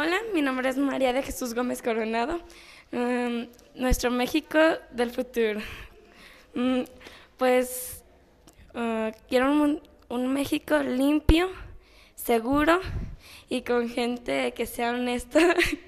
Hola, mi nombre es María de Jesús Gómez Coronado, mm, nuestro México del futuro. Mm, pues uh, quiero un México limpio, seguro y con gente que sea honesta.